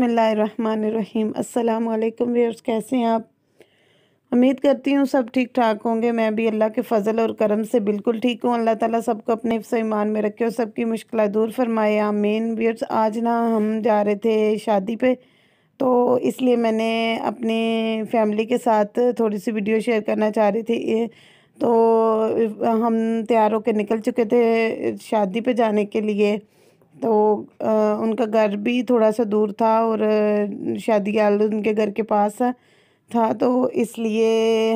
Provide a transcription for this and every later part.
बसमीम् अल्लाम व्यर्स कैसे हैं आप उम्मीद करती हूँ सब ठीक ठाक होंगे मैं भी अल्लाह के फ़ल और करम से बिल्कुल ठीक हूँ अल्लाह ताला सबको अपने ईमान में रखे और सबकी मुश्किल दूर फरमाए आमीन व्यर्स आज ना हम जा रहे थे शादी पे तो इसलिए मैंने अपने फैमिली के साथ थोड़ी सी वीडियो शेयर करना चाह रही थी तो हम तैयार होकर निकल चुके थे शादी पर जाने के लिए तो उनका घर भी थोड़ा सा दूर था और शादी के आलू उनके घर के पास था तो इसलिए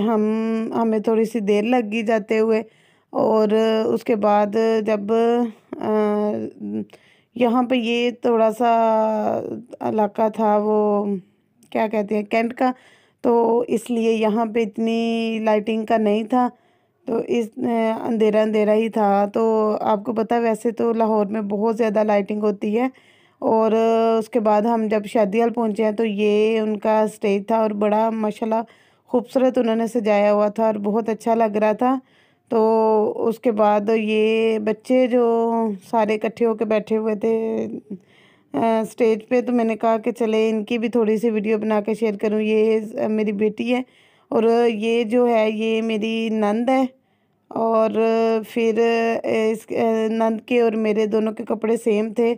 हम हमें थोड़ी सी देर लग गई जाते हुए और उसके बाद जब यहाँ पे ये थोड़ा सा इलाका था वो क्या कहते हैं कैंट का तो इसलिए यहाँ पे इतनी लाइटिंग का नहीं था तो इस अंधेरा अंधेरा ही था तो आपको पता है वैसे तो लाहौर में बहुत ज़्यादा लाइटिंग होती है और उसके बाद हम जब शादी हाल पहुँचे हैं तो ये उनका स्टेज था और बड़ा माशाल्लाह खूबसूरत उन्होंने सजाया हुआ था और बहुत अच्छा लग रहा था तो उसके बाद ये बच्चे जो सारे इकट्ठे होकर बैठे हुए थे स्टेज पे तो मैंने कहा कि चले इनकी भी थोड़ी सी वीडियो बना के शेयर करूँ ये मेरी बेटी है और ये जो है ये मेरी नंद है और फिर इस नंद के और मेरे दोनों के कपड़े सेम थे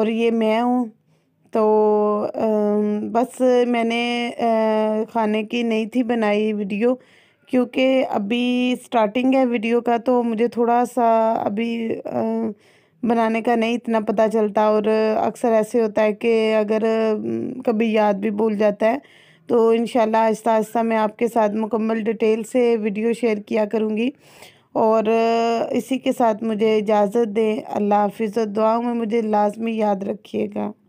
और ये मैं हूँ तो बस मैंने खाने की नहीं थी बनाई वीडियो क्योंकि अभी स्टार्टिंग है वीडियो का तो मुझे थोड़ा सा अभी बनाने का नहीं इतना पता चलता और अक्सर ऐसे होता है कि अगर कभी याद भी भूल जाता है तो इन आहिस्ता आहिस्ता मैं आपके साथ मुकम्मल डिटेल से वीडियो शेयर किया करूँगी और इसी के साथ मुझे इजाज़त दें अल्लाह हाफिज़ दुआओं में मुझे लाजमी याद रखिएगा